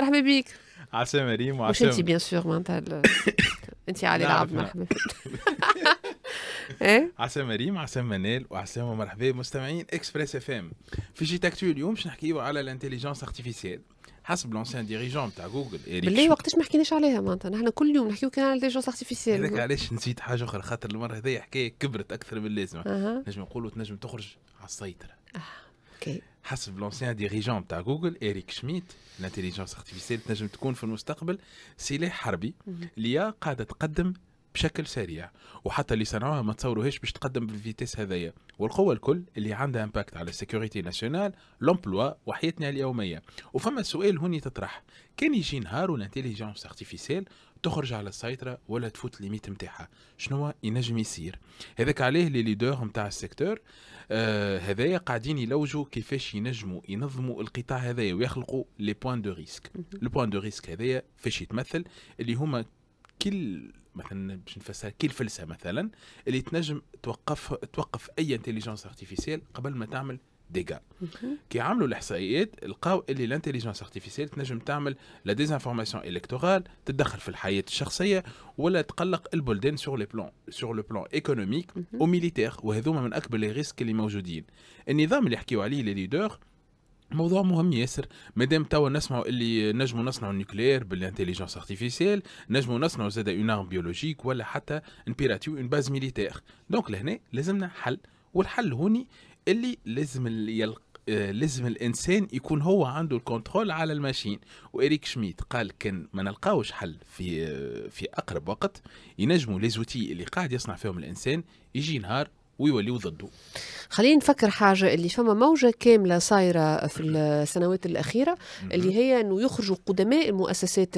مرحبا بيك عسى مريم وعسى انت بيان سور معناتها انت علي العب مرحبا ايه عسى مريم عسى منال وعسى مرحبا مستمعين اكسبريس اف ام في جيت اكتو اليوم باش نحكيو على الانتيليجنس ارتيفيسيال حسب لونسيان ديريجون تاع جوجل اريك بالله وقتاش ما حكيناش عليها معناتها نحن كل يوم نحكيو كان على الانتيليجنس ارتيفيسيال هذاك علاش نسيت حاجه اخرى خاطر المره هذيا حكايه كبرت اكثر من اللازمه نجم نقولوا تنجم تخرج على السيطره اوكي حسب لونسيان ديريجون تاع جوجل اريك شميت الانتليجنس ارتيفيسيال تنجم تكون في المستقبل سلاح حربي اللي قاعده تقدم بشكل سريع وحتى اللي صنعوها ما تصوروهاش باش تقدم بالفيتيس هذايا والقوه الكل اللي عندها امباكت على السيكوريتي ناسيونال لومبلوا وحياتنا اليوميه وفما سؤال هوني تطرح كان يجي نهار ونتيليجونس ارتيفيسيال تخرج على السيطره ولا تفوت ليميت نتاعها شنو ينجم يصير هذاك عليه لي ليدور نتاع السيكتور آه هذايا قاعدين يلوجوا كيفاش ينجموا ينظموا القطاع هذايا ويخلقوا لي بوان دو ريسك لو بوان دو ريسك هذايا فاش يتمثل اللي هما كل مثلا باش نفسر كل فلسه مثلا اللي تنجم توقف توقف اي انتليجنس ارتيفيسيال قبل ما تعمل ديغا mhm. كي عملوا الاحصائيات لقاو اللي الانتليجنس ارتيفيسيال تنجم تعمل لا ديزانفورماسيون الكتورال تتدخل في الحياه الشخصيه ولا تقلق البلدان سور لي بلون سور لو بلون ايكونوميك وميليتير وهذوما من اكبر لي ريسك اللي موجودين النظام اللي يحكيو عليه لي ليدر موضوع مهم ياسر مادام توا نسمعوا اللي نجموا نصنعوا النوكليير بالانتيليجنس ارتيفيسيل نجموا نصنعوا زاد اون ارم بيولوجيك ولا حتى بيراتيو اون باز ميليتير دونك لهنا لازمنا حل والحل هوني اللي لازم يلقى آه، لازم الانسان يكون هو عنده الكنترول على الماشين واريك شميت قال كان ما نلقاوش حل في آه، في اقرب وقت ينجموا لي زوتي اللي قاعد يصنع فيهم الانسان يجي نهار ويوليو ضده خلينا نفكر حاجة اللي فما موجة كاملة صايرة في السنوات الأخيرة اللي هي أنه يخرجوا قدماء المؤسسات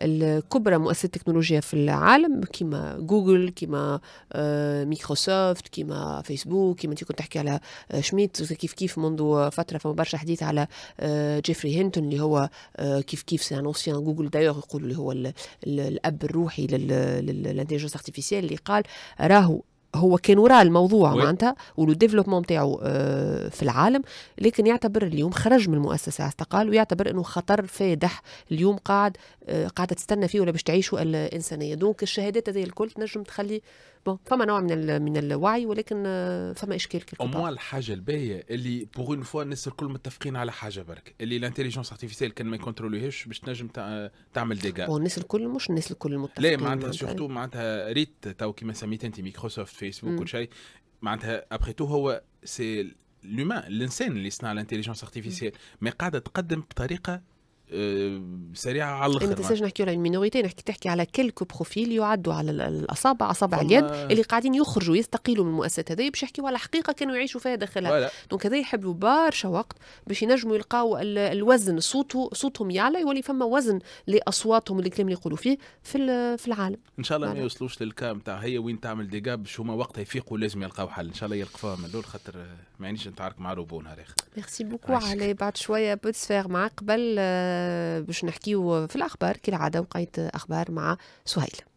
الكبرى مؤسسات التكنولوجيا في العالم كما جوجل كما آه، ميكروسوفت كما فيسبوك كما أنت كنت تحكي على آه، شميت كيف كيف منذ فترة فما برشا حديث على آه، جيفري هينتون اللي هو كيف كيف سي انسيان جوجل دايوغ يقولوا اللي هو الأب الروحي للانتيجنس ارتيفيسيال اللي قال راهو هو كان وراء الموضوع معناتها ولو ديفلوبمون نتاعو في العالم لكن يعتبر اليوم خرج من المؤسسه استقال ويعتبر انه خطر فادح اليوم قاعد آه، قاعده تستنى فيه ولا باش تعيشه الانسانيه دونك الشهادات هذه الكل تنجم تخلي بون فما نوع من من الوعي ولكن آه، فما اشكال كل اوموا الحاجه الباهيه اللي بوغ اون فوا الناس الكل متفقين على حاجه برك اللي الانتليجنس ارتيفيسيال كان ما يكونتروليهاش باش تنجم تعمل ديجا الناس الكل مش الناس الكل متفقين لا معناتها سورتو معناتها ريت تو كيما سميت انت مايكروسوفت فيسبوك وكل شيء معناتها ابخي تو هو سي لومان الانسان اللي صنع الانتيليجنس ارتيفيسيال مي قاعده تقدم بطريقه سريعه على الاخر ما تنساش نحكيو على المينوريتي نحكي تحكي على كلكو بروفيل يعدوا على الاصابع اصابع اليد اللي قاعدين يخرجوا يستقيلوا من المؤسسات هذه باش يحكيوا على حقيقه كانوا يعيشوا فيها داخلها دونك هذا يحبوا برشا وقت باش ينجموا يلقاو الوزن صوته صوتهم يعلى يولي فما وزن لاصواتهم والكلام الكلام اللي يقولوا فيه في في العالم ان شاء الله ما يوصلوش للكا نتاع هي وين تعمل ديجا باش هما وقتها يفيقوا لازم يلقاو حل ان شاء الله يلقفوها من الاول خاطر ما نتعارك مع روبو نهار اخر ميرسي بوكو علي بعد شويه بتسفير مع قبل آه، باش نحكيو في الاخبار كالعاده وقيت اخبار مع سهيل